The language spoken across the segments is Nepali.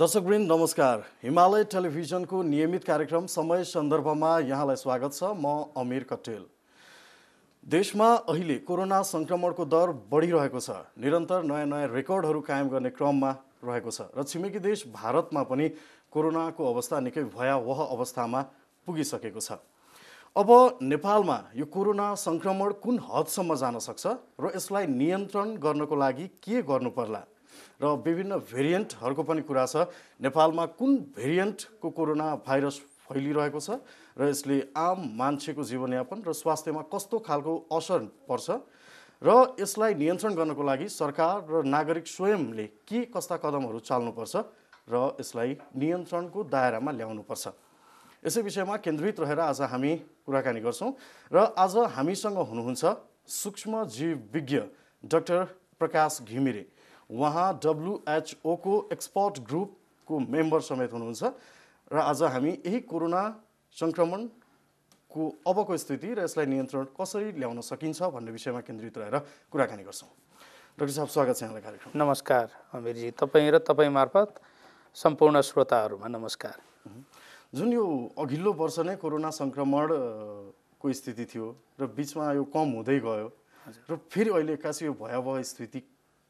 दर्शकवृन्द नमस्कार हिमालय टेलिभिजनको नियमित कार्यक्रम समय सन्दर्भमा यहाँलाई स्वागत छ म अमिर कटेल देशमा अहिले कोरोना सङ्क्रमणको दर बढिरहेको छ निरन्तर नयाँ नयाँ रेकर्डहरू कायम गर्ने क्रममा रहेको छ र छिमेकी देश भारतमा पनि कोरोनाको अवस्था निकै भयावह अवस्थामा पुगिसकेको छ अब नेपालमा यो कोरोना सङ्क्रमण कुन हदसम्म जान सक्छ र यसलाई नियन्त्रण गर्नको लागि के गर्नु पर्ला र विभिन्न भेरिएन्टहरूको पनि कुरा छ नेपालमा कुन भेरिएन्टको कोरोना भाइरस फैलिरहेको छ र यसले आम मान्छेको जीवनयापन र स्वास्थ्यमा कस्तो खालको असर पर्छ र यसलाई नियन्त्रण गर्नको लागि सरकार र नागरिक स्वयंले के कस्ता कदमहरू चाल्नुपर्छ र यसलाई नियन्त्रणको दायरामा ल्याउनुपर्छ यसै विषयमा केन्द्रित रहेर आज हामी कुराकानी गर्छौँ र आज हामीसँग हुनुहुन्छ सूक्ष्म जीव विज्ञ डाक्टर प्रकाश घिमिरे उहाँ डब्लुएचओको एक्सपर्ट ग्रुपको मेम्बर समेत हुनुहुन्छ र आज हामी यही कोरोना सङ्क्रमणको अबको स्थिति र यसलाई नियन्त्रण कसरी ल्याउन सकिन्छ भन्ने विषयमा केन्द्रित रहेर कुराकानी गर्छौँ डाक्टर साहब स्वागत छ यहाँलाई कार्यक्रम नमस्कार अमिरजी तपाईँ र तपाईँ मार्फत सम्पूर्ण श्रोताहरूमा नमस्कार जुन यो अघिल्लो वर्ष नै कोरोना सङ्क्रमणको स्थिति थियो र बिचमा यो कम हुँदै गयो र फेरि अहिले एक्कासी यो भयावह स्थिति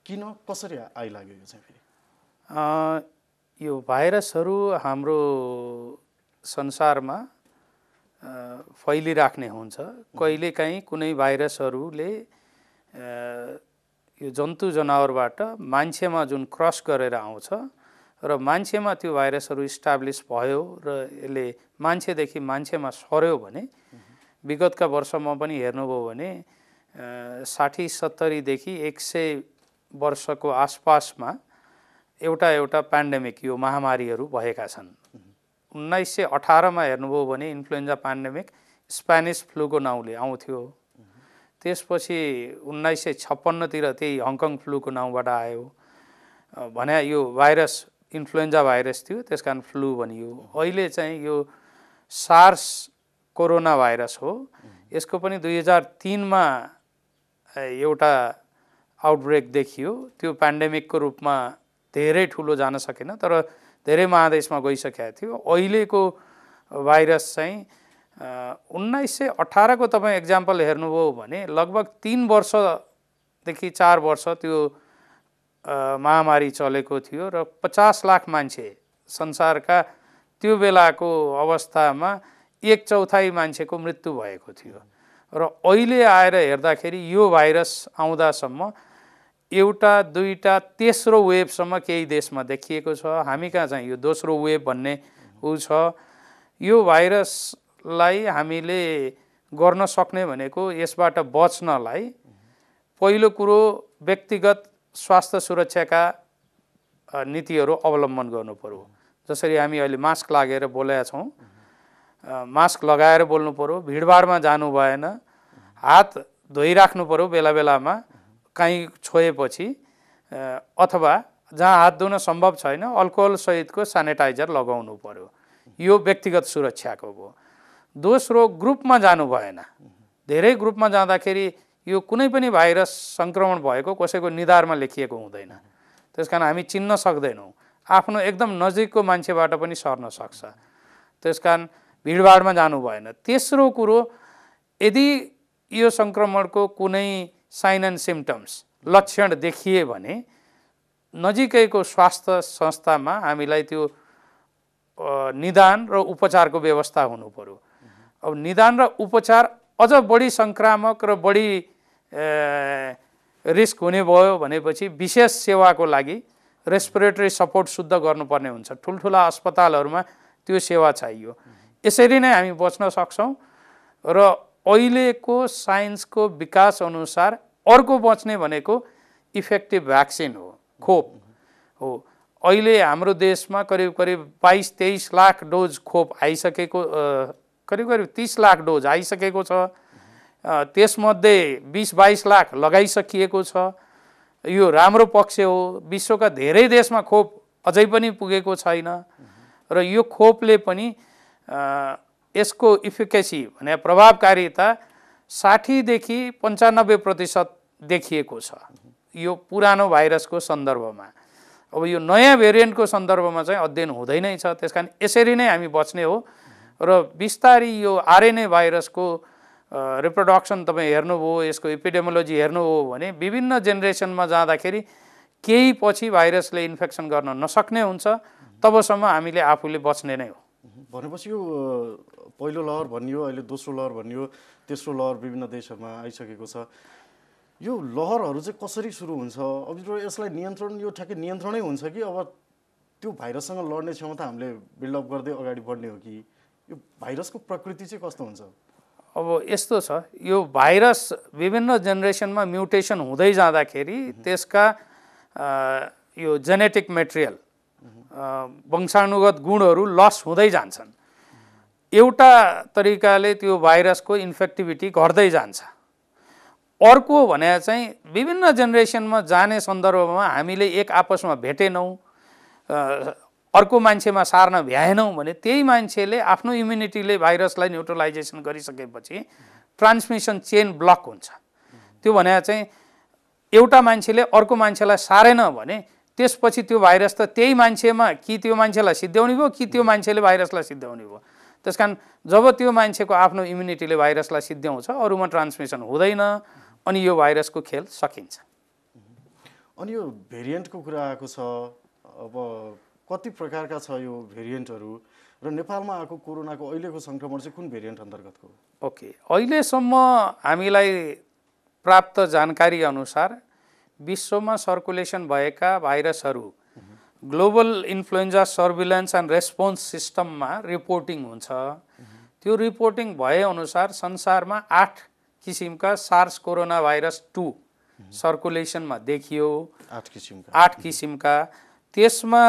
किन कसरी आइलाग्यो यो चाहिँ फेरि यो भाइरसहरू हाम्रो संसारमा फैलिराख्ने हुन्छ कहिलेकाहीँ कुनै भाइरसहरूले यो जन्तु जनावरबाट मान्छेमा जुन क्रस गरेर आउँछ र मान्छेमा त्यो भाइरसहरू इस्टाब्लिस भयो र यसले मान्छेदेखि मान्छेमा सर्यो भने विगतका वर्षमा पनि हेर्नुभयो भने साठी सत्तरीदेखि एक सय वर्षको आसपासमा एउटा एउटा पेन्डेमिक यो महामारीहरू भएका छन् उन्नाइस सय अठारमा हेर्नुभयो भने इन्फ्लुएन्जा पेन्डेमिक स्पेनिस फ्लूको नाउँले आउँथ्यो त्यसपछि उन्नाइस सय छप्पन्नतिर त्यही हङकङ फ्लूको नाउँबाट आयो भने यो भाइरस इन्फ्लुएन्जा भाइरस थियो त्यस कारण फ्लू भनियो अहिले चाहिँ यो सार्स कोरोना भाइरस हो यसको पनि दुई हजार तिनमा एउटा आउटब्रेक देखियो त्यो पेन्डेमिकको रूपमा धेरै ठुलो जान सकेन तर धेरै महादेशमा गइसकेको थियो अहिलेको भाइरस चाहिँ उन्नाइस सय अठारको तपाईँ एक्जाम्पल हेर्नुभयो भने लगभग तिन वर्षदेखि चार वर्ष त्यो महामारी चलेको थियो र पचास लाख मान्छे संसारका त्यो बेलाको अवस्थामा एक चौथाइ मान्छेको मृत्यु भएको थियो र अहिले आएर हेर्दाखेरि यो भाइरस आउँदासम्म एउटा दुईवटा तेस्रो वेभसम्म केही देशमा देखिएको छ हामी कहाँ चाहिँ यो दोस्रो वेब भन्ने ऊ छ यो भाइरसलाई हामीले गर्न सक्ने भनेको यसबाट बच्नलाई पहिलो कुरो व्यक्तिगत स्वास्थ्य सुरक्षाका नीतिहरू अवलम्बन गर्नु पऱ्यो जसरी हामी अहिले मास्क लागेर बोलेका छौँ मास्क लगाएर बोल्नु पऱ्यो भिडभाडमा जानु भएन हात धोइराख्नु पऱ्यो बेला बेलामा काहीँ छोएपछि अथवा जहाँ हात धुन सम्भव छैन अल्कोहलसहितको सेनिटाइजर लगाउनु पर्यो यो व्यक्तिगत सुरक्षाको हो दोस्रो ग्रुपमा जानु भएन धेरै ग्रुपमा जाँदाखेरि यो कुनै पनि भाइरस सङ्क्रमण भएको कसैको निधारमा लेखिएको हुँदैन त्यस कारण हामी चिन्न सक्दैनौँ आफ्नो एकदम नजिकको मान्छेबाट पनि सर्न सक्छ त्यस कारण भिडभाडमा जानु भएन तेस्रो कुरो यदि यो सङ्क्रमणको कुनै साइन एन्ड सिम्टम्स लक्षण देखिए भने नजिकैको स्वास्थ्य संस्थामा हामीलाई त्यो निदान र उपचारको व्यवस्था हुनु पऱ्यो अब निदान र उपचार अझ बढी सङ्क्रामक र बढी रिस्क हुने भयो भनेपछि विशेष सेवाको लागि रेस्पिरेटरी सपोर्ट शुद्ध गर्नुपर्ने हुन्छ ठुल्ठुला अस्पतालहरूमा त्यो सेवा चाहियो यसरी नै हामी बच्न सक्छौँ र अहिलेको साइन्सको विकास अनुसार अर्को बच्ने भनेको इफेक्टिभ भ्याक्सिन हो खोप हो अहिले हाम्रो देशमा करिब करिब बाइस तेइस लाख डोज खोप आइसकेको करिब करिब तिस लाख डोज आइसकेको छ त्यसमध्ये बिस बाइस लाख लगाइसकिएको छ यो राम्रो पक्ष हो विश्वका धेरै देशमा खोप अझै पनि पुगेको छैन र यो खोपले पनि यसको इफिकेसी भने प्रभावकारिता साठीदेखि पन्चानब्बे प्रतिशत देखिएको छ यो पुरानो भाइरसको सन्दर्भमा अब यो नयाँ भेरिएन्टको सन्दर्भमा चाहिँ अध्ययन हुँदै नै छ त्यस कारण यसरी नै हामी बच्ने हो र बिस्तारै यो आरएनए भाइरसको रिप्रोडक्सन तपाईँ हेर्नुभयो यसको इपिडेमोलोजी हेर्नुभयो भने विभिन्न जेनेरेसनमा जाँदाखेरि केही पछि भाइरसले इन्फेक्सन गर्न नसक्ने हुन्छ तबसम्म हामीले आफूले बच्ने नै हो भनेपछि यो पहिलो लहर भनियो अहिले दोस्रो लहर भनियो तेस्रो लहर विभिन्न देशहरूमा आइसकेको छ यो लहरहरू चाहिँ कसरी सुरु हुन्छ अब यसलाई नियन्त्रण यो ठ्याक्कै नियन्त्रणै हुन्छ कि अब त्यो भाइरससँग लड्ने क्षमता हामीले बिल्डअप गर्दै अगाडि बढ्ने हो कि यो भाइरसको प्रकृति चाहिँ कस्तो हुन्छ अब यस्तो छ यो भाइरस विभिन्न जेनेरेसनमा म्युटेसन हुँदै जाँदाखेरि त्यसका यो जेनेटिक मेटेरियल वंशानुगत गुणहरू लस हुँदै जान्छन् एउटा तरिकाले त्यो भाइरसको इन्फेक्टिभिटी घट्दै जान्छ अर्को भने चाहिँ विभिन्न जेनेरेसनमा जाने सन्दर्भमा हामीले एक आपसमा भेटेनौँ अर्को मान्छेमा सार्न भ्याएनौँ भने त्यही मान्छेले आफ्नो इम्युनिटीले भाइरसलाई न्युट्रलाइजेसन गरिसकेपछि ट्रान्समिसन चेन ब्लक हुन्छ त्यो भने चाहिँ एउटा मान्छेले अर्को मान्छेलाई सारेन भने त्यसपछि त्यो भाइरस त त्यही मान्छेमा कि त्यो मान्छेलाई सिद्ध्याउने भयो कि त्यो मान्छेले भाइरसलाई सिद्ध्याउने भयो त्यस कारण जब त्यो मान्छेको आफ्नो इम्युनिटीले भाइरसलाई सिद्ध्याउँछ अरूमा ट्रान्समिसन हुँदैन अनि यो भाइरसको खेल सकिन्छ अनि यो भेरिएन्टको कुरा आएको छ अब कति प्रकारका छ यो भेरिएन्टहरू र नेपालमा आएको कोरोनाको अहिलेको सङ्क्रमण चाहिँ कुन भेरिएन्ट अन्तर्गतको ओके अहिलेसम्म हामीलाई प्राप्त जानकारी अनुसार विश्वमा सर्कुलेसन भएका भाइरसहरू global influenza surveillance and response सिस्टममा रिपोर्टिङ हुन्छ त्यो रिपोर्टिङ भएअनुसार संसारमा आठ किसिमका सार्स कोरोना भाइरस टू सर्कुलेसनमा देखियो आठ किसिमका आठ किसिमका त्यसमा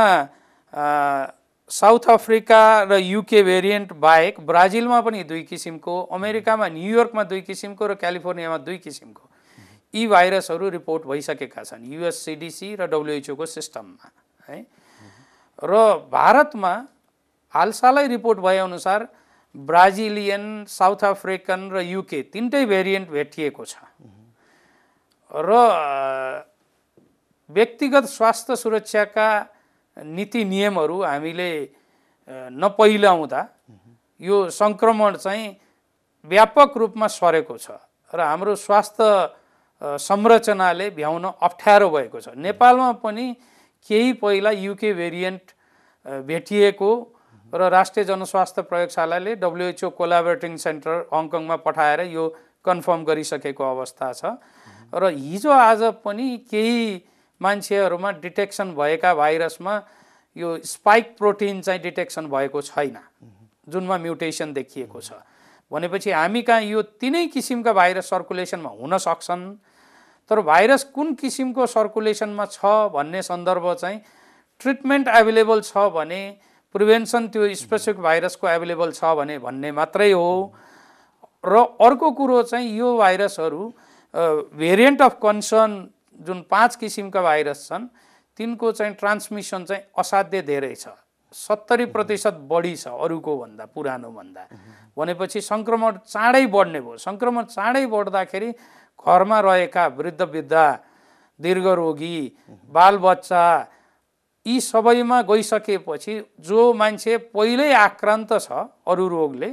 साउथ अफ्रिका र युके भेरिएन्ट बाहेक ब्राजिलमा पनि दुई किसिमको अमेरिकामा न्युयोर्कमा दुई किसिमको र क्यालिफोर्नियामा दुई किसिमको यी भाइरसहरू रिपोर्ट भइसकेका छन् युएस सिडिसी र डब्लुएचओको सिस्टममा है र भारतमा हालसालै रिपोर्ट भएअनुसार ब्राजिलियन साउथ अफ्रिकन र युके तिनटै भेरिएन्ट भेटिएको छ र व्यक्तिगत स्वास्थ्य सुरक्षाका नीति नियमहरू हामीले नपहिलाउँदा यो सङ्क्रमण चाहिँ व्यापक रूपमा सरेको छ र हाम्रो स्वास्थ्य संरचनाले भ्याउन अप्ठ्यारो भएको छ नेपालमा पनि केही पहिला युके भेरिएन्ट भेटिएको र राष्ट्रिय जनस्वास्थ्य प्रयोगशालाले डब्लुएचओ कोलाबोरेटिङ सेन्टर हङकङमा पठाएर यो कन्फर्म गरिसकेको अवस्था छ र हिजो आज पनि केही मान्छेहरूमा डिटेक्सन भएका भाइरसमा यो स्पाइक प्रोटिन चाहिँ डिटेक्सन भएको छैन जुनमा म्युटेसन देखिएको छ भनेपछि हामी कहाँ यो तिनै किसिमका भाइरस सर्कुलेसनमा हुन सक्छन् तर भाइरस कुन किसिमको सर्कुलेसनमा छ भन्ने सन्दर्भ चाहिँ ट्रिटमेन्ट एभाइलेबल छ भने प्रिभेन्सन त्यो स्पेसिफिक भाइरसको एभाइलेबल छ भने भन्ने मात्रै हो र अर्को कुरो चाहिँ यो भाइरसहरू भेरिएन्ट अफ कन्सर्न जुन पाँच किसिमका भाइरस छन् तिनको चाहिँ ट्रान्समिसन चाहिँ असाध्य धेरै छ सत्तरी प्रतिशत बढी छ अरूको भन्दा पुरानोभन्दा भनेपछि सङ्क्रमण चाँडै बढ्ने भयो सङ्क्रमण चाँडै बढ्दाखेरि घरमा रहेका वृद्ध वृद्ध दीर्घरोगी बालबच्चा यी सबैमा गइसकेपछि जो मान्छे पहिल्यै आक्रान्त छ अरू रोगले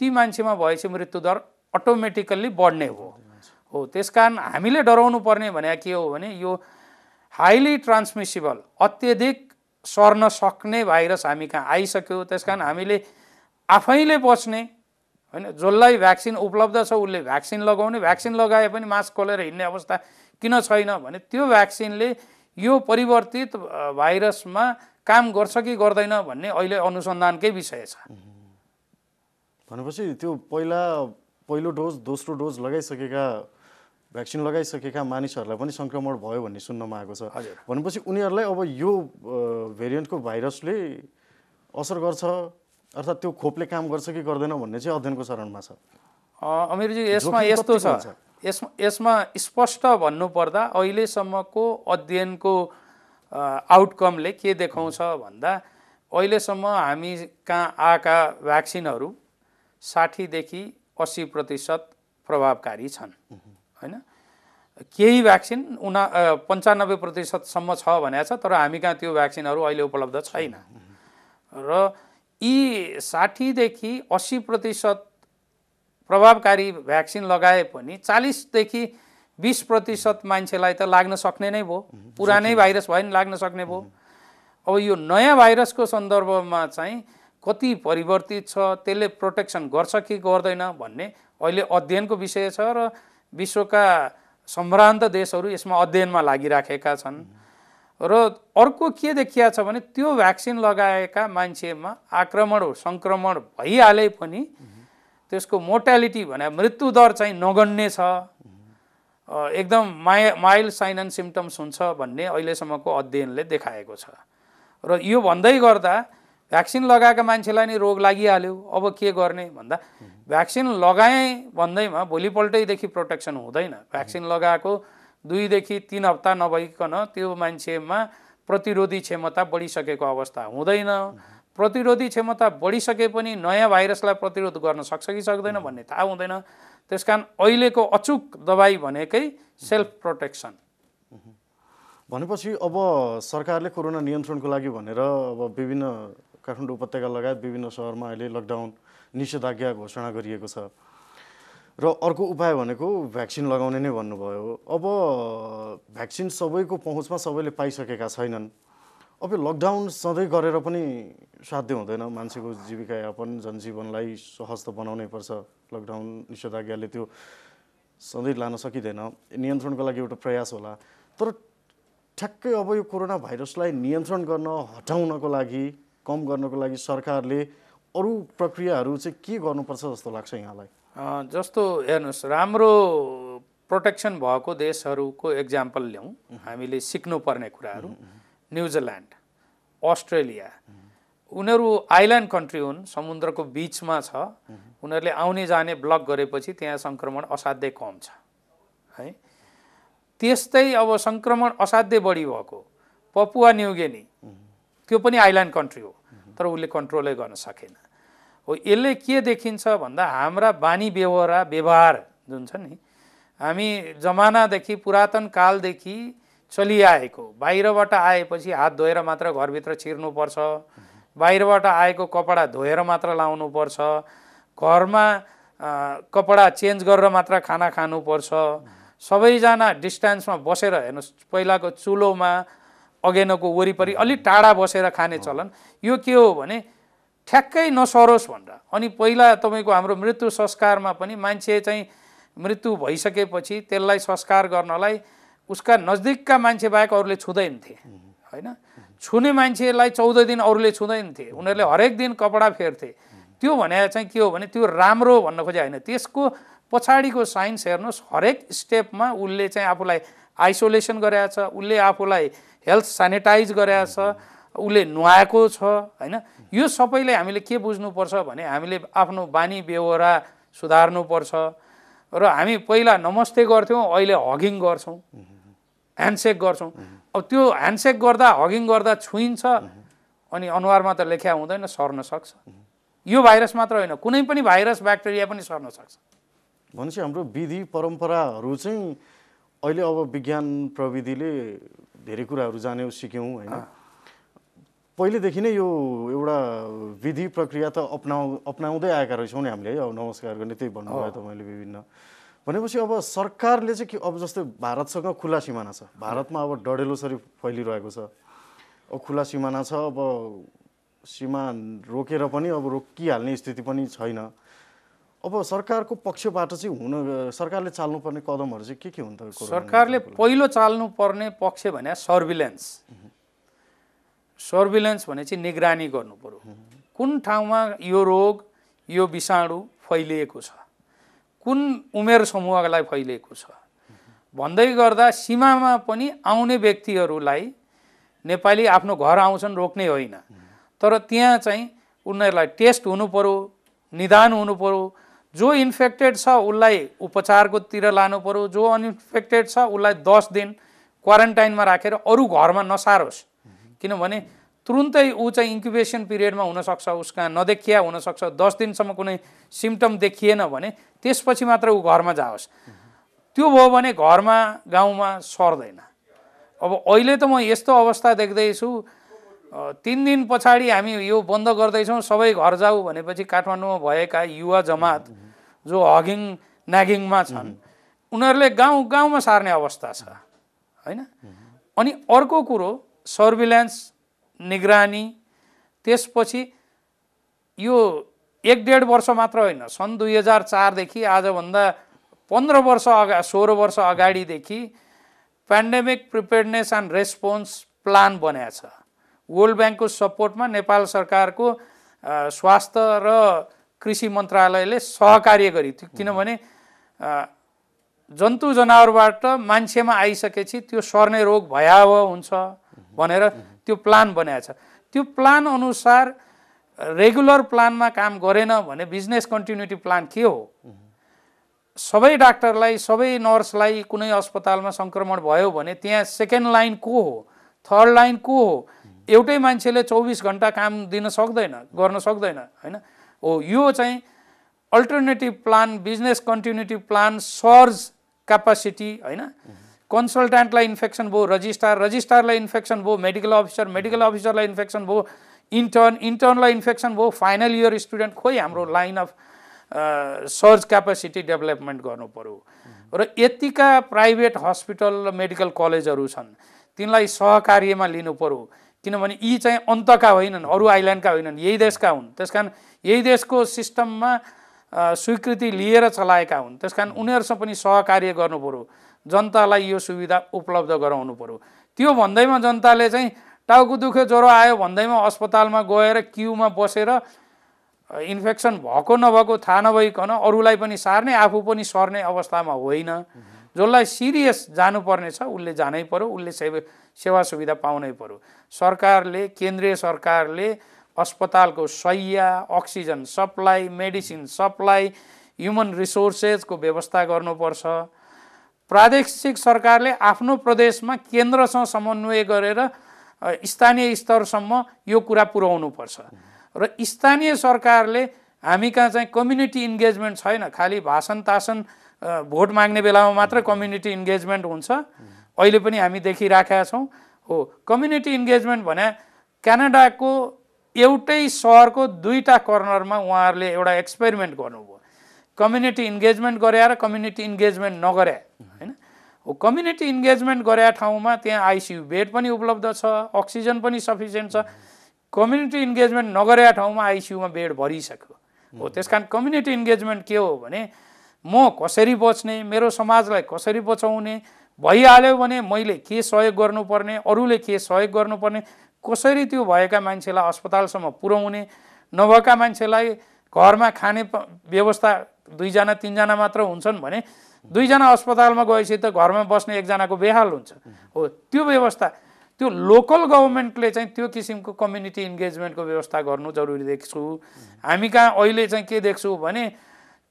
ती मान्छेमा भएपछि मृत्युदर अटोमेटिकल्ली बढ्ने हो हो त्यस कारण हामीले डराउनु पर्ने भने के हो भने यो हाइली ट्रान्समिसिबल अत्यधिक सर्न सक्ने भाइरस हामी कहाँ आइसक्यो त्यस कारण हामीले आफैले बच्ने होइन जसलाई भ्याक्सिन उपलब्ध छ उसले भ्याक्सिन लगाउने भ्याक्सिन लगाए पनि मास्क खोलेर हिँड्ने अवस्था किन छैन भने त्यो भ्याक्सिनले यो परिवर्तित भाइरसमा काम गर्छ कि गर्दैन भन्ने अहिले अनुसन्धानकै विषय छ भनेपछि त्यो पहिला पहिलो डोज दोस्रो डोज लगाइसकेका भ्याक्सिन लगाइसकेका मानिसहरूलाई पनि सङ्क्रमण भयो भन्ने सुन्नमा आएको छ भनेपछि उनीहरूलाई अब यो भेरिएन्टको भाइरसले असर गर्छ अर्थात् त्यो खोपले काम गर्छ कि गर्दैन भन्ने चाहिँ अध्ययनको चरणमा छ अमिरजी यसमा यस्तो छ यसमा यसमा स्पष्ट भन्नुपर्दा अहिलेसम्मको अध्ययनको आउटकमले के देखाउँछ भन्दा अहिलेसम्म हामी कहाँ आएका भ्याक्सिनहरू साठीदेखि असी प्रतिशत प्रभावकारी छन् होइन केही भ्याक्सिन उना पन्चानब्बे प्रतिशतसम्म छ भनेको छ तर हामी कहाँ त्यो भ्याक्सिनहरू अहिले उपलब्ध छैन र यी साठीदेखि अस्सी प्रतिशत प्रभावकारी भ्याक्सिन लगाए पनि चालिसदेखि बिस प्रतिशत मान्छेलाई त लाग्न सक्ने नै भयो पुरानै भाइरस भयो नि लाग्न सक्ने भयो अब यो नयाँ भाइरसको सन्दर्भमा चाहिँ कति परिवर्तित छ त्यसले प्रोटेक्सन गर्छ कि गर्दैन भन्ने अहिले अध्ययनको विषय छ र विश्वका सम्भ्रान्त देशहरू यसमा अध्ययनमा लागिराखेका छन् र अर्को के देखिया छ भने त्यो भ्याक्सिन लगाएका मान्छेमा आक्रमण सङ्क्रमण भइहाले पनि त्यसको मोर्टालिटी भने मृत्युदर चाहिँ नगण्य छ एकदम माया माइल्ड साइन एन्ड सिम्टम्स हुन्छ भन्ने अहिलेसम्मको अध्ययनले देखाएको छ र यो भन्दै गर्दा भ्याक्सिन लगाएका मान्छेलाई नै रोग लागिहाल्यो अब के गर्ने भन्दा भ्याक्सिन लगाएँ भन्दैमा भोलिपल्टैदेखि प्रोटेक्सन हुँदैन भ्याक्सिन लगाएको दुईदेखि तिन हप्ता नभइकन त्यो मान्छेमा प्रतिरोधी क्षमता बढिसकेको अवस्था हुँदैन प्रतिरोधी क्षमता बढिसके पनि नयाँ भाइरसलाई प्रतिरोध गर्न सक्छ कि सक्दैन भन्ने थाहा हुँदैन त्यस कारण अहिलेको अचुक दबाई भनेकै सेल्फ प्रोटेक्सन भनेपछि अब सरकारले कोरोना नियन्त्रणको लागि भनेर अब विभिन्न काठमाडौँ उपत्यका लगायत विभिन्न सहरमा अहिले लकडाउन निषेधाज्ञा घोषणा गरिएको छ र अर्को उपाय भनेको भ्याक्सिन लगाउने नै भन्नुभयो अब भ्याक्सिन सबैको पहुँचमा सबैले पाइसकेका छैनन् अब यो लकडाउन सधैँ गरेर पनि साध्य हुँदैन मान्छेको जीविकायापन जनजीवनलाई सहज त बनाउनै पर्छ लकडाउन निषेधाज्ञाले त्यो सधैँ लान सकिँदैन नियन्त्रणको लागि एउटा प्रयास होला तर ठ्याक्कै अब यो कोरोना भाइरसलाई नियन्त्रण गर्न हटाउनको लागि कम गर्नको लागि सरकारले अरू प्रक्रियाहरू चाहिँ के गर्नुपर्छ जस्तो लाग्छ यहाँलाई जस्तो हेर्नुहोस् राम्रो प्रोटेक्सन भएको देशहरूको एक्जाम्पल ल्याउँ हामीले सिक्नुपर्ने कुराहरू न्युजिल्यान्ड अस्ट्रेलिया उनीहरू आइल्यान्ड कन्ट्री हुन् समुद्रको बिचमा छ उनीहरूले आउने जाने ब्लक गरेपछि त्यहाँ सङ्क्रमण असाध्यै कम छ है त्यस्तै अब सङ्क्रमण असाध्यै बढी भएको पपुवा न्युगेनी त्यो पनि आइल्यान्ड कन्ट्री हो तर उसले कन्ट्रोलै गर्न सकेन हो यसले के देखिन्छ भन्दा हाम्रा बानी व्यवहार व्यवहार जुन छ नि हामी जमानादेखि पुरातन कालदेखि चलिआएको बाहिरबाट आएपछि हात धोएर मात्र घरभित्र छिर्नुपर्छ बाहिरबाट आएको कपडा धोएर मात्र लाउनुपर्छ घरमा कपडा चेन्ज गरेर मात्र खाना खानुपर्छ सबैजना डिस्टेन्समा बसेर हेर्नुहोस् पहिलाको चुलोमा अगेनोको वरिपरि अलिक टाढा बसेर खाने चलन यो के हो भने ठ्याक्कै नसरोस् भनेर अनि पहिला तपाईँको हाम्रो मृत्यु संस्कारमा पनि मान्छे चाहिँ मृत्यु भइसकेपछि त्यसलाई संस्कार गर्नलाई उसका नजदिकका मान्छे बाहेक अरूले छुँदैनथे होइन छुने मान्छेलाई चौध दिन अरूले छुँदैनथे उनीहरूले हरेक दिन कपडा फेर्थे त्यो भने चाहिँ के हो भने त्यो राम्रो भन्न खोजे होइन त्यसको पछाडिको साइन्स हेर्नुहोस् हरेक स्टेपमा उसले चाहिँ आफूलाई आइसोलेसन गरेछ उसले आफूलाई हेल्थ सेनिटाइज गरेछ उसले नुहाएको छ होइन यो सबैले हामीले के बुझ्नुपर्छ भने हामीले आफ्नो बानी बेहोरा सुधार्नुपर्छ र हामी पहिला नमस्ते गर्थ्यौँ अहिले हगिङ गर्छौँ ह्यान्डसेक गर्छौँ अब त्यो ह्यान्डसेक गर्दा हगिङ गर्दा छुइन्छ अनि अनुहारमा त लेख्या हुँदैन सर्न सक्छ यो भाइरस मात्र होइन कुनै पनि भाइरस ब्याक्टेरिया पनि सर्न सक्छ भनेपछि हाम्रो विधि परम्पराहरू चाहिँ अहिले अब विज्ञान प्रविधिले धेरै कुराहरू जान्यौँ सिक्यौँ होइन पहिलेदेखि नै यो एउटा विधि प्रक्रिया त अपनाउ अपनाउँदै आएका रहेछौँ नि हामीले है अब नमस्कार गर्ने त्यही भन्नुभयो मैले विभिन्न भनेपछि अब सरकारले चाहिँ के अब जस्तै भारतसँग खुला सिमाना छ भारतमा अब डढेलो सरी फैलिरहेको छ अब खुला सिमाना छ अब सीमा रोकेर पनि अब रोकिहाल्ने स्थिति पनि छैन अब सरकारको पक्षबाट चाहिँ हुन सरकारले चाल्नुपर्ने कदमहरू चाहिँ के के हुन्छ सरकारले पहिलो चाल्नुपर्ने पक्ष भने सर्भिलेन्स सर्भिलेन्स भने चाहिँ निगरानी गर्नु पऱ्यो कुन ठाउँमा यो रोग यो विषाणु फैलिएको छ कुन उमेर समूहलाई फैलिएको छ भन्दै गर्दा सीमामा पनि आउने व्यक्तिहरूलाई नेपाली आफ्नो घर आउँछन् रोक्ने होइन तर त्यहाँ चाहिँ उनीहरूलाई टेस्ट हुनुपऱ्यो निदान हुनुपऱ्यो जो इन्फेक्टेड छ उसलाई उपचारकोतिर लानु पऱ्यो जो अनइन्फेक्टेड छ उसलाई दस दिन क्वारेन्टाइनमा राखेर अरू घरमा नसारोस् किनभने तुरुन्तै ऊ चाहिँ इन्क्युबेसन पिरियडमा हुनसक्छ उसका नदेखिया हुनसक्छ दस दिनसम्म कुनै सिम्टम देखिएन भने त्यसपछि मात्र ऊ घरमा जाओस् त्यो भयो भने घरमा गाउँमा सर्दैन अब अहिले त म यस्तो अवस्था देख्दैछु तिन दिन पछाडि हामी यो बन्द गर्दैछौँ सबै घर जाऊ भनेपछि काठमाडौँमा भएका युवा जमात जो हगिङ नागिङमा छन् उनीहरूले गाउँ गाउँमा सार्ने अवस्था छ होइन अनि अर्को कुरो सर्भिलेन्स निगरानी त्यसपछि यो एक डेढ वर्ष मात्र होइन सन् दुई हजार चारदेखि आजभन्दा पन्ध्र वर्ष अगा सोह्र वर्ष अगाडिदेखि pandemic preparedness and response plan बनाएको छ वर्ल्ड ब्याङ्कको सपोर्टमा नेपाल सरकारको स्वास्थ्य र कृषि मन्त्रालयले सहकार्य गरी त्यो किनभने जन्तु जनावरबाट मान्छेमा आइसकेपछि त्यो सर्ने रोग भयावह हुन्छ भनेर त्यो प्लान बनाएको छ त्यो प्लान अनुसार रेगुलर प्लानमा काम गरेन भने बिजनेस कन्टिन्युटी प्लान के हो सबै डाक्टरलाई सबै नर्सलाई कुनै अस्पतालमा सङ्क्रमण भयो भने त्यहाँ सेकेन्ड लाइन को हो थर्ड लाइन को हो एउटै मान्छेले चौबिस घन्टा काम दिन सक्दैन गर्न सक्दैन होइन हो यो चाहिँ alternative plan business continuity plan surge capacity होइन कन्सल्ट्यान्टलाई इन्फेक्सन भयो रजिस्ट्रार रजिस्ट्रारलाई इन्फेक्सन भयो मेडिकल अफिसर मेडिकल अफिसरलाई इन्फेक्सन भयो इन्टर्न इन्टर्नलाई इन्फेक्सन भयो फाइनल इयर स्टुडेन्ट खोइ हाम्रो line of surge capacity development गर्नु पऱ्यो र यतिका प्राइभेट हस्पिटल र मेडिकल कलेजहरू छन् तिनलाई सहकार्यमा लिनु पऱ्यो किनभने यी चाहिँ अन्तका होइनन् अरू आइल्यान्डका होइनन् यही देशका हुन् त्यस कारण यही देशको सिस्टममा स्वीकृति लिएर चलाएका हुन् त्यस कारण उनीहरूसँग पनि सहकार्य गर्नु पऱ्यो जनतालाई यो सुविधा उपलब्ध गराउनु पऱ्यो त्यो भन्दैमा जनताले चाहिँ टाउको दुख्यो ज्वरो आयो भन्दैमा अस्पतालमा गएर क्युमा बसेर इन्फेक्सन भएको नभएको थाहा नभइकन अरूलाई पनि सार्ने आफू पनि सर्ने अवस्थामा होइन जसलाई सिरियस जानुपर्ने छ उसले जानै पऱ्यो उसले सेवा सेवा सुविधा पाउनै पऱ्यो सरकारले केन्द्रीय सरकारले अस्पतालको सय्या oxygen supply medicine supply human रिसोर्सेसको व्यवस्था गर्नुपर्छ प्रादेशिक सरकारले आफ्नो प्रदेशमा केन्द्रसँग समन्वय गरेर स्थानीय स्तरसम्म यो कुरा पुर्याउनुपर्छ र स्थानीय सरकारले हामी कहाँ चाहिँ कम्युनिटी इन्गेजमेन्ट छैन खालि भाषण तासन भोट माग्ने बेलामा मात्र कम्युनिटी इन्गेजमेन्ट हुन्छ अहिले पनि हामी देखिराखेका छौँ हो कम्युनिटी इन्गेजमेन्ट भने क्यानाडाको एउटै सहरको दुईवटा कर्नरमा उहाँहरूले एउटा एक्सपेरिमेन्ट गर्नुभयो कम्युनिटी इन्गेजमेन्ट गरे र कम्युनिटी इन्गेजमेन्ट नगरे कम्युनिटी इन्गेजमेन्ट गरे ठाउँमा त्यहाँ आइसियु बेड पनि उपलब्ध छ अक्सिजन पनि सफिसियन्ट छ कम्युनिटी इन्गेजमेन्ट नगरेका ठाउँमा आइसियुमा बेड भरिसक्यो हो त्यस कारण कम्युनिटी इन्गेजमेन्ट के हो भने म कसरी बच्ने मेरो समाजलाई कसरी बचाउने भइहाल्यो भने मैले के सहयोग गर्नुपर्ने अरूले के सहयोग गर्नुपर्ने कसरी त्यो भएका मान्छेलाई अस्पतालसम्म पुर्याउने नभएका मान्छेलाई घरमा खाने व्यवस्था दुईजना तिनजना मात्र हुन्छन् भने दुईजना अस्पतालमा गएपछि त घरमा बस्ने एकजनाको बेहाल हुन्छ हो त्यो व्यवस्था त्यो लोकल गभर्मेन्टले चाहिँ त्यो किसिमको कम्युनिटी इन्गेजमेन्टको व्यवस्था गर्नु जरुरी देख्छु हामी कहाँ अहिले चाहिँ के देख्छु भने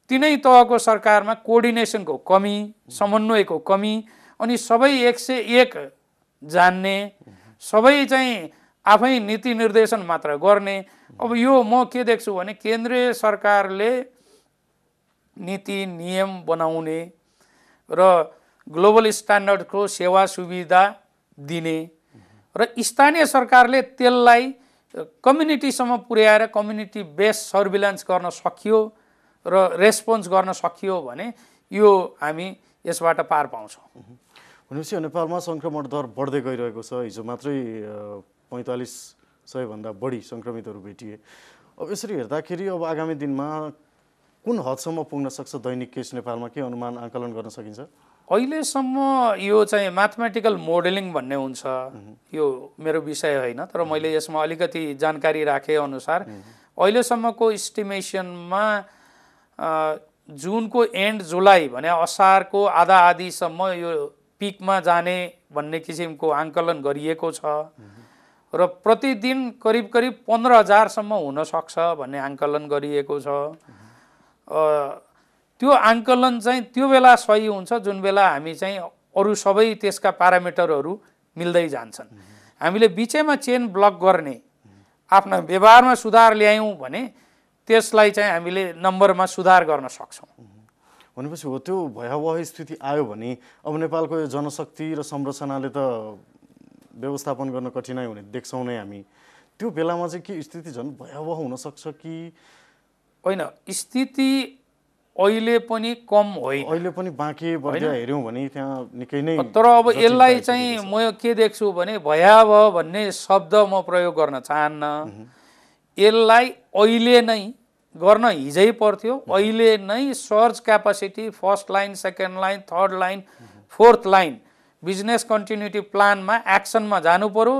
तिनै तहको सरकारमा कोअर्डिनेसनको कमी समन्वयको कमी अनि सबै एक से एक जान्ने सबै चाहिँ आफै नीति निर्देशन मात्र गर्ने अब यो म के देख्छु भने केन्द्रीय सरकारले नीति नियम बनाउने र ग्लोबल स्ट्यान्डर्डको सेवा सुविधा दिने र स्थानीय सरकारले त्यसलाई कम्युनिटीसम्म पुर्याएर कम्युनिटी बेस सर्भिलेन्स गर्न सकियो र रेस्पोन्स गर्न सकियो भने यो हामी यसबाट पार पाउँछौँ भनेपछि नेपालमा सङ्क्रमण दर बढ्दै गइरहेको छ हिजो मात्रै पैँतालिस सयभन्दा बढी सङ्क्रमितहरू भेटिए अब यसरी हेर्दाखेरि अब आगामी दिनमा कुन हदसम्म पुग्न सक्छ दैनिक केस नेपालमा के अनुमान आकलन गर्न सकिन्छ अहिलेसम्म यो चाहिँ म्याथमेटिकल मोडलिङ भन्ने हुन्छ यो मेरो विषय होइन तर मैले यसमा अलिकति जानकारी राखे अनुसार अहिलेसम्मको इस्टिमेसनमा जुनको एन्ड जुलाई भने असारको आधा आधीसम्म यो पिकमा जाने भन्ने किसिमको आङ्कलन गरिएको छ र प्रतिदिन करिब करिब पन्ध्र हजारसम्म हुनसक्छ भन्ने आङ्कलन गरिएको छ त्यो आङ्कलन चाहिँ त्यो बेला सही हुन्छ जुन बेला हामी चाहिँ अरू सबै त्यसका प्यारामिटरहरू मिल्दै जान्छन् हामीले बिचैमा चेन ब्लक गर्ने आफ्ना व्यवहारमा सुधार ल्यायौँ भने त्यसलाई चाहिँ हामीले नम्बरमा सुधार गर्न सक्छौँ भनेपछि हो त्यो भयावह स्थिति आयो भने अब नेपालको यो जनशक्ति र संरचनाले त व्यवस्थापन गर्न कठिनाइ हुने देख्छौँ नै हामी त्यो बेलामा चाहिँ के स्थिति झन् भयावह हुनसक्छ कि होइन स्थिति अहिले पनि कम होइन अहिले पनि बाँकी हेऱ्यौँ भने त्यहाँ निकै नै तर अब यसलाई चाहिँ म के देख्छु भने भयावह भन्ने शब्द म प्रयोग गर्न चाहन्न यसलाई अहिले नै गर्न हिजै पर्थ्यो अहिले नै surge capacity first line second line third line fourth line business continuity प्लानमा एक्सनमा जानु पऱ्यो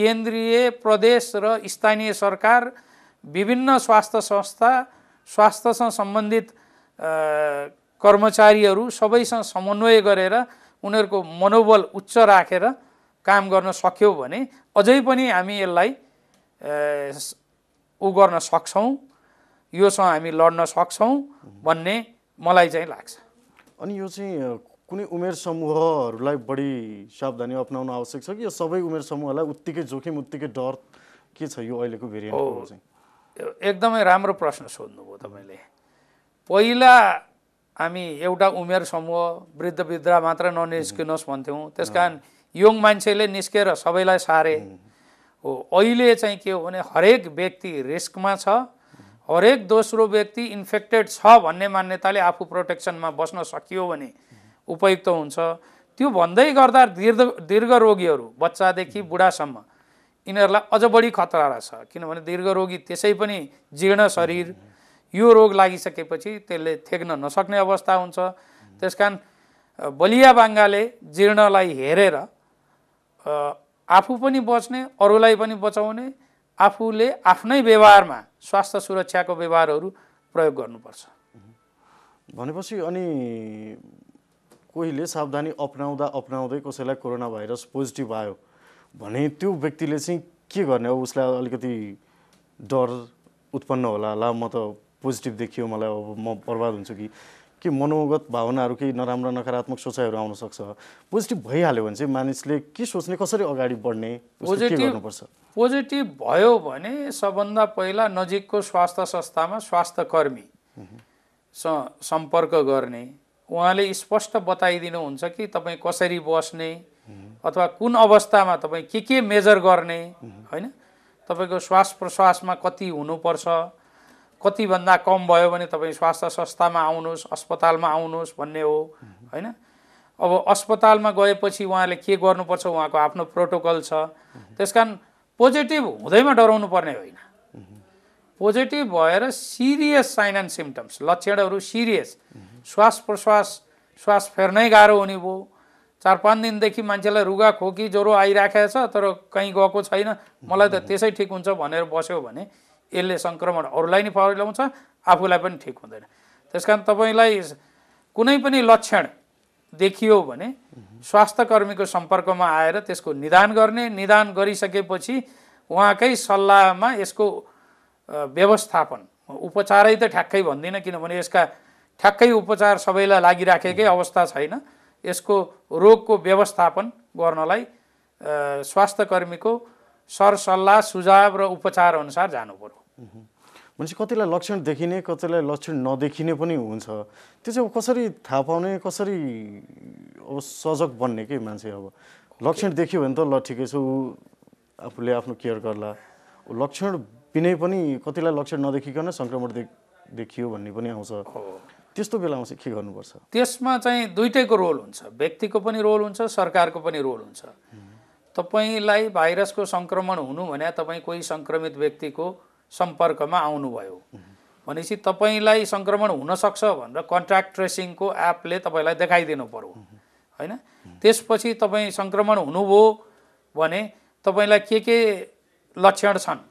केन्द्रीय प्रदेश र स्थानीय सरकार विभिन्न स्वास्थ्य संस्था स्वास्थ्यसँग सम्बन्धित कर्मचारीहरू सबैसँग समन्वय गरेर उनीहरूको मनोबल उच्च राखेर रा, काम गर्न सक्यौँ भने अझै पनि हामी यसलाई ऊ गर्न सक्छौँ योसँग हामी लड्न सक्छौँ भन्ने मलाई चाहिँ लाग्छ अनि यो चाहिँ कुनै उमेर समूहहरूलाई बढी सावधानी अप्नाउन आवश्यक छ कि यो सबै उमेर समूहलाई उत्तिकै जोखिम उत्तिकै डर के छ यो अहिलेको भेरिएन्ट एकदमै राम्रो प्रश्न सोध्नुभयो तपाईँले पहिला हामी एउटा उमेर समूह वृद्ध वृद्ध मात्र ननिस्किनुहोस् भन्थ्यौँ त्यस कारण यङ मान्छेले निस्केर सबैलाई सारे हो अहिले चाहिँ के हो भने हरेक व्यक्ति रिस्कमा छ हरेक दोस्रो व्यक्ति इन्फेक्टेड छ भन्ने मान्यताले आफू प्रोटेक्सनमा बस्न सकियो भने उपयुक्त हुन्छ त्यो भन्दै गर्दा दीर्घ दीर्घ रोगीहरू बच्चादेखि बुढासम्म यिनीहरूलाई अझ बढी खतरा रहेछ किनभने दीर्घरोगी त्यसै पनि जीर्ण शरीर यो रोग लागिसकेपछि त्यसले थेक्न नसक्ने अवस्था हुन्छ त्यस कारण बलिया बाङ्गाले जीर्णलाई हेरेर आफू पनि बच्ने अरूलाई पनि बचाउने आफूले आफ्नै व्यवहारमा स्वास्थ्य सुरक्षाको व्यवहारहरू प्रयोग गर्नुपर्छ भनेपछि अनि कोहीले सावधानी अपनाउँदा अपनाउँदै कसैलाई कोरोना भाइरस पोजिटिभ आयो भने त्यो व्यक्तिले चाहिँ के गर्ने अब उसलाई अलिकति डर उत्पन्न होला ला म त पोजिटिभ देखियो मलाई अब म बर्बाद हुन्छु कि के मनोगत भावनाहरू केही नराम्रा नकारात्मक सोचाइहरू सक्छ पोजिटिभ भइहाल्यो भने चाहिँ मानिसले के सोच्ने कसरी अगाडि बढ्ने गर्नुपर्छ पोजिटिभ भयो भने सबभन्दा पहिला नजिकको स्वास्थ्य संस्थामा स्वास्थ्य कर्मी सम्पर्क गर्ने उहाँले स्पष्ट बताइदिनुहुन्छ कि तपाईँ कसरी बस्ने अथवा कुन अवस्थामा तपाईँ के के मेजर गर्ने होइन तपाईँको श्वास प्रश्वासमा कति हुनुपर्छ कतिभन्दा कम भयो भने तपाईँ स्वास्थ्य संस्थामा आउनुहोस् अस्पतालमा आउनुहोस् भन्ने हो होइन अब अस्पतालमा गएपछि उहाँले के गर्नुपर्छ उहाँको आफ्नो प्रोटोकल छ त्यस कारण पोजिटिभ हुँदैमा डराउनु पर्ने होइन पोजिटिभ भएर सिरियस साइन एन्ड सिम्टम्स लक्षणहरू सिरियस श्वास प्रश्वास श्वास फेर्नै गाह्रो हुने भयो चार पाँच दिनदेखि मान्छेलाई रुगा खोकी ज्वरो आइराखेको छ तर कहीँ गएको छैन मलाई त त्यसै ठिक हुन्छ भनेर बस्यो भने यसले सङ्क्रमण अरूलाई नि फैलाउँछ आफूलाई पनि ठिक हुँदैन त्यस कारण तपाईँलाई कुनै पनि लक्षण देखियो भने स्वास्थ्यकर्मीको सम्पर्कमा आएर त्यसको निदान गर्ने निदान गरिसकेपछि उहाँकै सल्लाहमा यसको व्यवस्थापन उपचारै त ठ्याक्कै भन्दिनँ किनभने यसका ठ्याक्कै उपचार सबैलाई लागिराखेकै अवस्था छैन यसको रोगको व्यवस्थापन गर्नलाई स्वास्थ्यकर्मीको सरसल्लाह सुझाव र उपचार अनुसार जानु पर्यो भनेपछि कतिलाई लक्षण देखिने कतिलाई लक्षण नदेखिने पनि हुन्छ त्यो चाहिँ कसरी थाहा पाउने कसरी अब सजग बन्ने कि मान्छे अब लक्षण देखियो भने त ल ठिकै छ ऊ आफूले आफ्नो केयर गर्ला लक्षण बिनै पनि कतिलाई लक्षण नदेखिकन सङ्क्रमण देखियो भन्ने पनि आउँछ त्यस्तो बेलामा चाहिँ के गर्नुपर्छ त्यसमा चाहिँ दुइटैको रोल हुन्छ व्यक्तिको पनि रोल हुन्छ सरकारको पनि रोल हुन्छ तपाईँलाई भाइरसको सङ्क्रमण हुनु भने तपाईँ कोही सङ्क्रमित व्यक्तिको सम्पर्कमा आउनुभयो भनेपछि तपाईँलाई सङ्क्रमण हुनसक्छ भनेर कन्ट्याक्ट ट्रेसिङको एपले तपाईँलाई देखाइदिनु पर्यो होइन त्यसपछि तपाईँ सङ्क्रमण हुनुभयो भने तपाईँलाई के के लक्षण छन्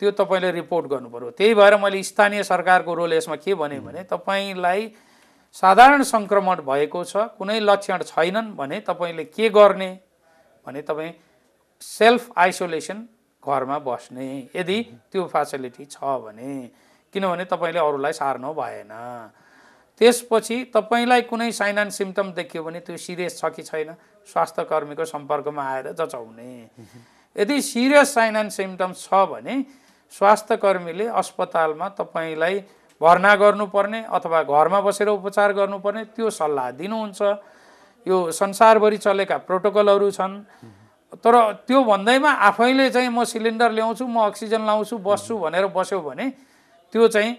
त्यो तपाईँले रिपोर्ट गर्नुपऱ्यो त्यही भएर मैले स्थानीय सरकारको रोल यसमा के भने भने तपाईँलाई साधारण सङ्क्रमण भएको छ कुनै लक्षण छैनन् भने तपाईँले के गर्ने भने तपाईँ सेल्फ आइसोलेसन घरमा बस्ने यदि त्यो फेसिलिटी छ भने किनभने तपाईँले अरूलाई सार्नु भएन त्यसपछि तपाईँलाई कुनै साइन एन्ड सिम्टम देखियो भने त्यो सिरियस छ कि छैन स्वास्थ्य कर्मीको सम्पर्कमा आएर जचाउने यदि सिरियस साइन एन्ड सिम्टम्स छ भने स्वास्थ्य कर्मीले अस्पतालमा तपाईँलाई भर्ना गर्नुपर्ने अथवा घरमा बसेर उपचार गर्नुपर्ने त्यो सल्लाह दिनुहुन्छ यो संसारभरि चलेका प्रोटोकलहरू छन् तर त्यो भन्दैमा आफैले चाहिँ म सिलिन्डर ल्याउँछु म अक्सिजन लाउँछु बस्छु भनेर बस्यो भने त्यो चाहिँ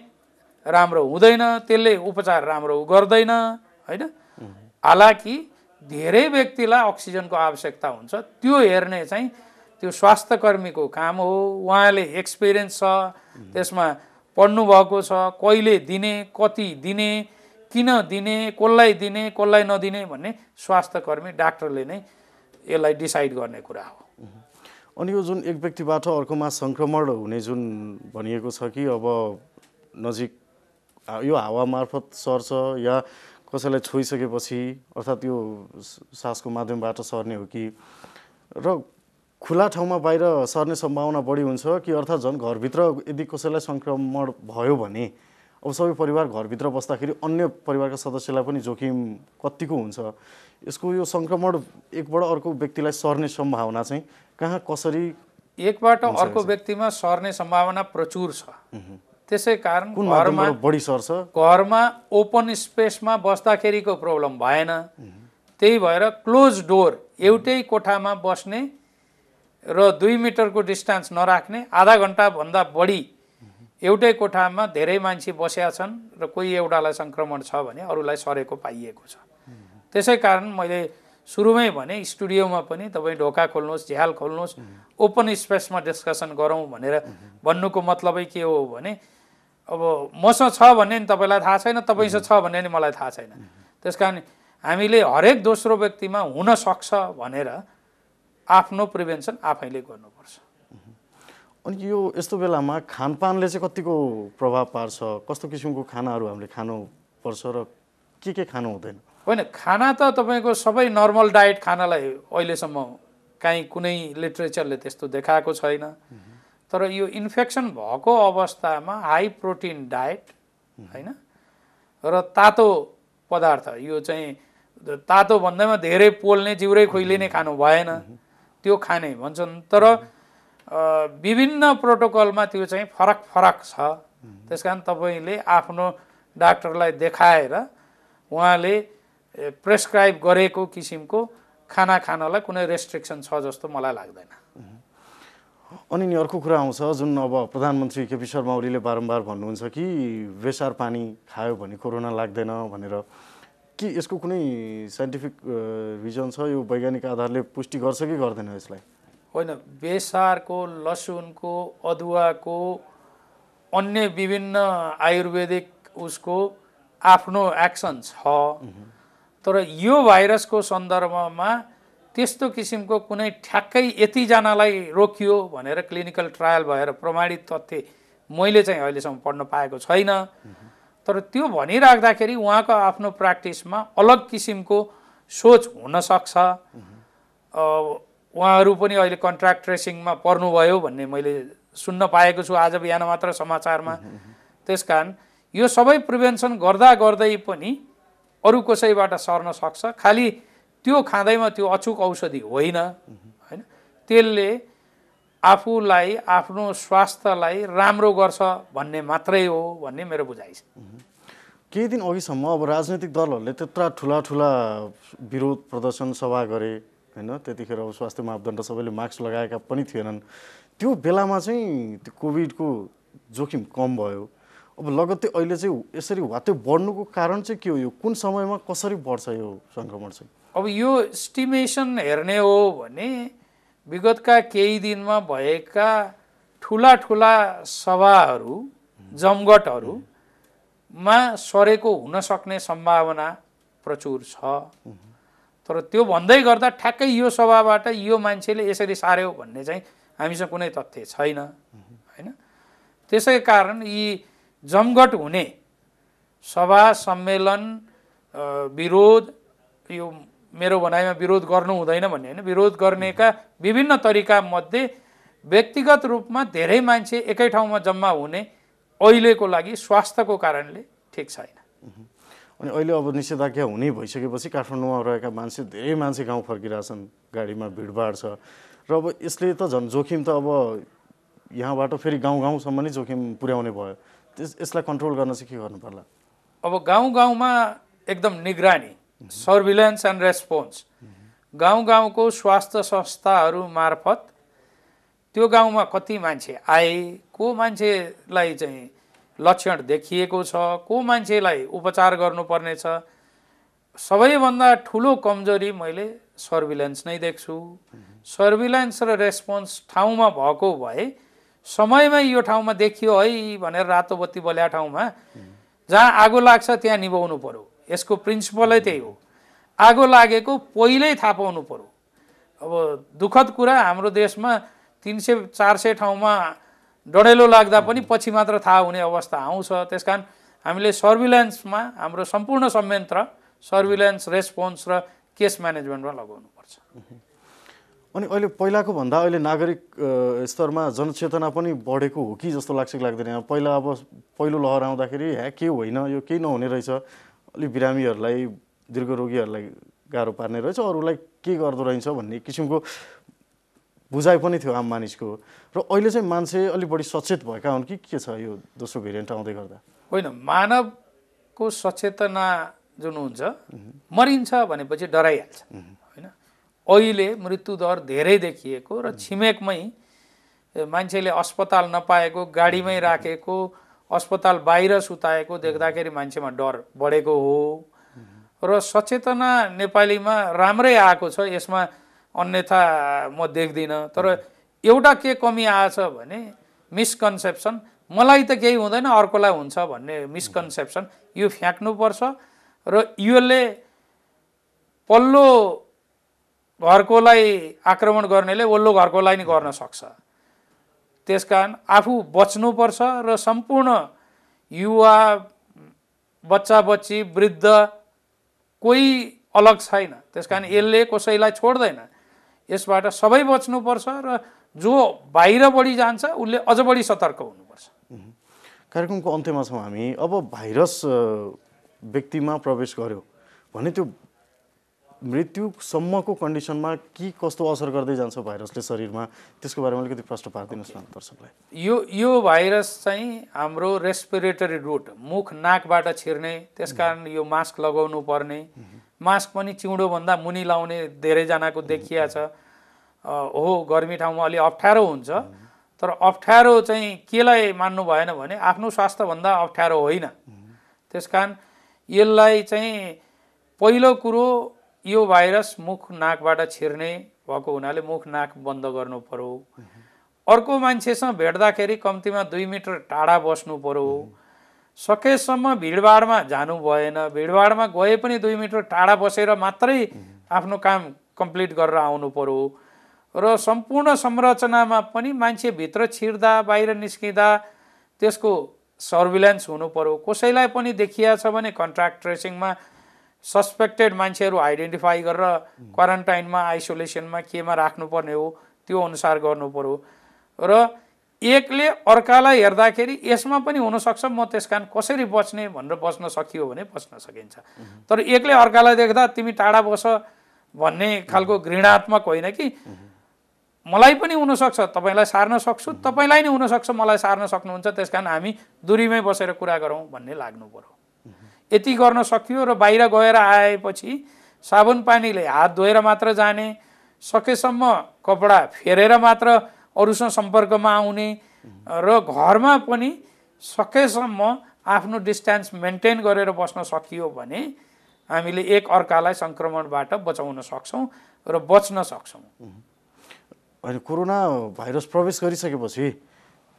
राम्रो हुँदैन त्यसले उपचार राम्रो गर्दैन होइन हालाकि धेरै व्यक्तिलाई अक्सिजनको आवश्यकता हुन्छ त्यो हेर्ने चाहिँ त्यो स्वास्थ्यकर्मीको काम हो उहाँले एक्सपिरियन्स छ त्यसमा पढ्नुभएको छ कहिले दिने कति दिने किन दिने कसलाई दिने कसलाई नदिने भन्ने स्वास्थ्यकर्मी डाक्टरले नै यसलाई डिसाइड गर्ने कुरा हो अनि यो जुन एक व्यक्तिबाट अर्कोमा सङ्क्रमण हुने जुन भनिएको छ कि अब नजिक यो हावा मार्फत सर्छ या कसैलाई छोइसकेपछि अर्थात् यो सासको माध्यमबाट सर्ने हो कि र खुला ठाउँमा बाहिर सर्ने सम्भावना बढी हुन्छ कि अर्थात् झन् घरभित्र यदि कसैलाई सङ्क्रमण भयो भने अब सबै परिवार घरभित्र बस्दाखेरि अन्य परिवारका सदस्यलाई पनि जोखिम कत्तिको हुन्छ यसको यो सङ्क्रमण एकबाट अर्को व्यक्तिलाई सर्ने सम्भावना चाहिँ कहाँ कसरी एकबाट अर्को व्यक्तिमा सर्ने सम्भावना प्रचुर छ त्यसै कारण घरमा बढी सर्छ घरमा ओपन स्पेसमा बस्दाखेरिको प्रब्लम भएन त्यही भएर क्लोज डोर एउटै कोठामा बस्ने र दुई मिटरको डिस्टेन्स नराख्ने आधा घन्टाभन्दा बढी एउटै कोठामा धेरै मान्छे बसेका छन् र कोही एउटालाई सङ्क्रमण छ भने अरूलाई सरेको पाइएको छ त्यसै कारण मैले सुरुमै भने स्टुडियोमा पनि तपाईँ ढोका खोल्नुहोस् झ्याल खोल्नुहोस् ओपन स्पेसमा डिस्कसन गरौँ भनेर भन्नुको मतलबै के हो भने अब मसँग छ भने नि तपाईँलाई थाहा छैन तपाईँसँग छ भने नि मलाई थाहा छैन त्यस कारण हामीले हरेक दोस्रो व्यक्तिमा हुनसक्छ भनेर आफ्नो प्रिभेन्सन आफैले गर्नुपर्छ अनि यो यस्तो बेलामा खानपानले चाहिँ कतिको प्रभाव पार्छ कस्तो किसिमको खानाहरू हामीले खानुपर्छ र के के खानु हुँदैन होइन खाना त तपाईँको सबै नर्मल डायट खानालाई अहिलेसम्म काहीँ कुनै लिट्रेचरले त्यस्तो देखाएको छैन तर यो इन्फेक्सन भएको अवस्थामा हाई प्रोटिन डायट होइन र तातो पदार्थ यो चाहिँ तातो भन्दैमा धेरै पोल्ने जिउरै खुइलिने खानु भएन त्यो खाने भन्छन् तर विभिन्न प्रोटोकलमा त्यो चाहिँ फरक फरक छ त्यस कारण तपाईँले आफ्नो डाक्टरलाई देखाएर उहाँले प्रेस्क्राइब गरेको किसिमको खाना खानलाई कुनै रेस्ट्रिक्सन छ जस्तो मलाई लाग्दैन अनि नि अर्को कुरा आउँछ जुन अब प्रधानमन्त्री केपी शर्मा ओलीले बारम्बार भन्नुहुन्छ कि बेसार पानी खायो भने कोरोना लाग्दैन भनेर कि यसको कुनै साइन्टिफिक रिजन छ यो वैज्ञानिक आधारले पुष्टि गर्छ कि गर्दैन यसलाई होइन बेसारको लसुनको अदुवाको अन्य विभिन्न आयुर्वेदिक उसको आफ्नो एक्सन छ तर यो भाइरसको सन्दर्भमा त्यस्तो किसिमको कुनै ठ्याक्कै यतिजनालाई रोकियो भनेर क्लिनिकल ट्रायल भएर प्रमाणित तथ्य मैले चाहिँ अहिलेसम्म पढ्न पाएको छैन तर त्यो भनिराख्दाखेरि उहाँको आफ्नो प्र्याक्टिसमा अलग किसिमको सोच हुनसक्छ उहाँहरू पनि अहिले कन्ट्राक्ट ट्रेसिङमा पर्नुभयो भन्ने मैले सुन्न पाएको छु आज बिहान मात्र समाचारमा त्यस कारण यो सबै प्रिभेन्सन गर्दा गर्दै पनि अरू कसैबाट सर्न सक्छ खालि त्यो खाँदैमा त्यो अचुक औषधि होइन होइन त्यसले आफूलाई आफ्नो स्वास्थ्यलाई राम्रो गर्छ भन्ने मात्रै हो भन्ने मेरो बुझाइ छ केही दिन अघिसम्म अब राजनैतिक दलहरूले त्यत्रा ठुला ठुला विरोध प्रदर्शन सभा गरे होइन त्यतिखेर अब स्वास्थ्य मापदण्ड सबैले मास्क लगाएका पनि थिएनन् त्यो बेलामा चाहिँ त्यो कोभिडको जोखिम कम भयो अब लगत्तै अहिले चाहिँ यसरी वात्तै बढ्नुको कारण चाहिँ के हो यो कुन समयमा कसरी बढ्छ यो सङ्क्रमण चाहिँ अब यो स्टिमेसन हेर्ने हो भने विगतका केही दिनमा भएका ठुला ठुला सभाहरू जमघटहरूमा सरेको हुन सक्ने सम्भावना प्रचुर छ तर त्यो भन्दै गर्दा ठ्याक्कै यो सभाबाट यो मान्छेले यसरी सार्यो भन्ने चाहिँ हामीसँग कुनै तथ्य छैन होइन त्यसै कारण यी जमघट हुने सभा सम्मेलन विरोध यो मेरो भनाइमा विरोध गर्नु हुँदैन भन्ने होइन विरोध गर्नेका विभिन्न तरिका मध्ये व्यक्तिगत रूपमा धेरै मान्छे एकै ठाउँमा जम्मा हुने अहिलेको लागि स्वास्थ्यको कारणले ठिक छैन अनि अहिले अब निषेधाज्ञा हुने भइसकेपछि काठमाडौँमा रहेका मान्छे धेरै मान्छे गाउँ फर्किरहेछन् गाडीमा भिडभाड छ र अब यसले त झन् जोखिम त अब यहाँबाट फेरि गाउँ गाउँसम्म नै जोखिम पुर्याउने भयो त्यस यसलाई कन्ट्रोल गर्न चाहिँ के गर्नु पर्ला अब गाउँ गाउँमा एकदम निगरानी सर्भिलेन्स एन्ड रेस्पोन्स गाउँ गाउँको स्वास्थ्य संस्थाहरू मार्फत त्यो गाउँमा कति मान्छे आए को मान्छेलाई चाहिँ लक्षण देखिएको छ को मान्छेलाई उपचार गर्नुपर्नेछ सबैभन्दा ठुलो कमजोरी मैले सर्भिलेन्स नै देख्छु सर्भिलेन्स र रेस्पोन्स ठाउँमा भएको भए समयमै यो ठाउँमा देखियो है भनेर रातो बत्ती बल्या ठाउँमा जहाँ आगो लाग्छ त्यहाँ निभाउनु पऱ्यो यसको प्रिन्सिपलै त्यही हो आगो लागेको पहिल्यै थाहा पाउनु पऱ्यो अब दुःखद कुरा हाम्रो देशमा तिन सय चार सय ठाउँमा डढेलो लाग्दा पनि पछि मात्र थाहा हुने अवस्था आउँछ त्यस कारण हामीले सर्भिलेन्समा हाम्रो सम्पूर्ण संयन्त्र सर्भिलेन्स रेस्पोन्स र केस म्यानेजमेन्टमा लगाउनुपर्छ अनि अहिले पहिलाको भन्दा अहिले नागरिक स्तरमा जनचेतना पनि बढेको हो कि जस्तो लाग्छ कि लाग्दैन पहिला अब पहिलो लहर आउँदाखेरि ह्या के होइन यो केही नहुने रहेछ अलिक बिरामीहरूलाई दीर्घरोगीहरूलाई गाह्रो पार्ने रहेछ अरूलाई के गर्दो रहेछ भन्ने किसिमको बुझाइ पनि थियो आम मानिसको र अहिले चाहिँ मान्छे अलिक बढी सचेत भएका हुन् कि के छ यो दोस्रो भेरिएन्ट आउँदै गर्दा होइन मानवको सचेतना जुन हुन्छ मरिन्छ भनेपछि डराइहाल्छ होइन अहिले मृत्युदर धेरै देखिएको र छिमेकमै मान्छेले अस्पताल नपाएको गाडीमै राखेको अस्पताल बाहिर सुताएको देख्दाखेरि मान्छेमा डर बढेको हो र सचेतना नेपालीमा राम्रै आएको छ यसमा अन्यथा म देख्दिनँ तर एउटा के कमी आएछ भने मिसकन्सेप्सन मलाई त केही हुँदैन अर्कोलाई हुन्छ भन्ने मिसकन्सेप्सन यो फ्याँक्नुपर्छ र यसले पल्लो घरकोलाई आक्रमण गर्नेले वल्लो घरकोलाई नि गर्न सक्छ त्यस कारण आफू बच्नुपर्छ र सम्पूर्ण युवा बच्चा बच्ची वृद्ध कोही अलग छैन त्यस कारण यसले कसैलाई छोड्दैन यसबाट सबै बच्नुपर्छ र जो बाहिर बढी जान्छ उसले अझ बढी सतर्क हुनुपर्छ कार्यक्रमको अन्त्यमा छौँ हामी अब भाइरस व्यक्तिमा प्रवेश गर्यो भने त्यो मृत्युसम्मको कन्डिसनमा के कस्तो असर गर्दै जान्छ भाइरसले शरीरमा त्यसको बारेमा अलिकति प्रश्न पारिदिनुहोस् न दर्शकलाई यो यो भाइरस चाहिँ हाम्रो रेस्पिरेटरी रुट मुख नाकबाट छिर्ने त्यसकारण mm-hmm. यो मास्क लगाउनु पर्ने mm-hmm. मास्क पनि चिउँडोभन्दा मुनि लाउने धेरैजनाको mm-hmm. देखिया छ हो गर्मी ठाउँमा अलि अप्ठ्यारो हुन्छ तर अप्ठ्यारो चाहिँ केलाई मान्नु भएन भने आफ्नो स्वास्थ्यभन्दा अप्ठ्यारो होइन त्यस कारण यसलाई चाहिँ पहिलो कुरो यो भाइरस मुख नाकबाट छिर्ने भएको हुनाले मुख नाक बन्द गर्नु पर्यो अर्को मान्छेसँग भेट्दाखेरि कम्तीमा दुई मिटर टाढा बस्नु पर्यो सकेसम्म भिडभाडमा जानु भएन भिडभाडमा गए पनि दुई मिटर टाढा बसेर मात्रै आफ्नो काम कम्प्लिट गरेर आउनु पर्यो र सम्पूर्ण संरचनामा पनि मान्छे भित्र छिर्दा बाहिर निस्किँदा त्यसको सर्भिलेन्स हुनु पर्यो कसैलाई पनि देखिया छ भने कन्ट्राक्ट ट्रेसिङमा सस्पेक्टेड मान्छेहरू आइडेन्टिफाई गरेर क्वारेन्टाइनमा आइसोलेसनमा केमा राख्नुपर्ने हो त्यो अनुसार गर्नु पऱ्यो र एकले अर्कालाई हेर्दाखेरि यसमा पनि हुनसक्छ म त्यस कारण कसरी बच्ने भनेर बच्न सकियो भने बच्न सकिन्छ तर एकले अर्कालाई देख्दा तिमी टाढा बस भन्ने खालको घृणात्मक होइन कि मलाई पनि हुनसक्छ तपाईँलाई सार्न सक्छु तपाईँलाई नै हुनसक्छ मलाई सार्न सक्नुहुन्छ त्यस कारण हामी दुरीमै बसेर कुरा गरौँ भन्ने लाग्नु पऱ्यो यति गर्न सकियो र बाहिर गएर आएपछि साबुन पानीले हात धोएर मात्र जाने सकेसम्म कपडा फेरेर मात्र अरूसँग सम्पर्कमा आउने र घरमा पनि सकेसम्म आफ्नो डिस्टेन्स मेन्टेन गरेर बस्न सकियो भने हामीले एक अर्कालाई सङ्क्रमणबाट बचाउन सक्छौँ र बच्न सक्छौँ होइन कोरोना भाइरस प्रवेश गरिसकेपछि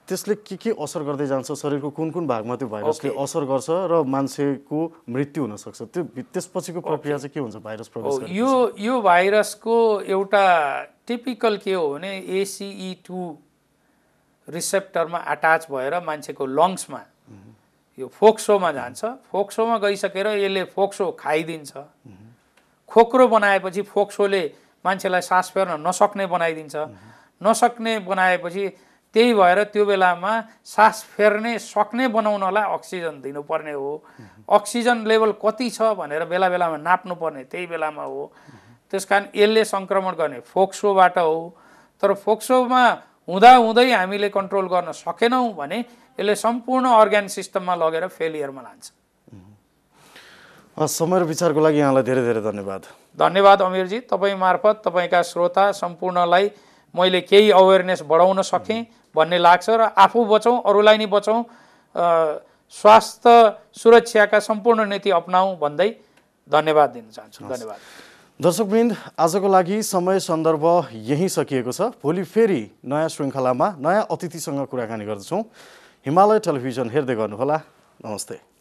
त्यसले के के असर गर्दै जान्छ शरीरको कुन कुन भागमा त्यो भाइरसले okay. असर गर्छ र मान्छेको मृत्यु हुनसक्छ त्यो त्यसपछिको प्रक्रिया चाहिँ के हुन्छ भाइरस oh, प्रवेश यो यो भाइरसको एउटा टिपिकल के हो भने एसिई टू रिसेप्टरमा अट्याच भएर मान्छेको लङ्समा यो फोक्सोमा जान्छ फोक्सोमा गइसकेर यसले फोक्सो खाइदिन्छ खोक्रो बनाएपछि फोक्सोले मान्छेलाई सास फेर्न नसक्ने बनाइदिन्छ नसक्ने बनाएपछि त्यही भएर त्यो बेलामा सास फेर्ने सक्ने बनाउनलाई अक्सिजन दिनुपर्ने हो अक्सिजन लेभल कति छ भनेर बेला बेलामा नाप्नुपर्ने त्यही बेलामा हो त्यस कारण यसले सङ्क्रमण गर्ने फोक्सोबाट हो तर फोक्सोमा हुँदाहुँदै हामीले कन्ट्रोल गर्न सकेनौँ भने यसले सम्पूर्ण अर्ग्यान सिस्टममा लगेर फेलियरमा लान्छ समय र विचारको लागि यहाँलाई धेरै धेरै धन्यवाद धन्यवाद अमिरजी तपाईँ मार्फत तपाईँका श्रोता सम्पूर्णलाई मैले केही अवेरनेस बढाउन सकेँ भन्ने लाग्छ र आफू बचौँ अरूलाई नै बचौँ स्वास्थ्य सुरक्षाका सम्पूर्ण नीति अपनाऊ भन्दै धन्यवाद दिन चाहन्छु धन्यवाद दर्शकवृन्द आजको लागि समय सन्दर्भ यहीँ सकिएको छ भोलि फेरि नयाँ श्रृङ्खलामा नयाँ अतिथिसँग कुराकानी गर्दछौँ हिमालय टेलिभिजन हेर्दै गर्नुहोला नमस्ते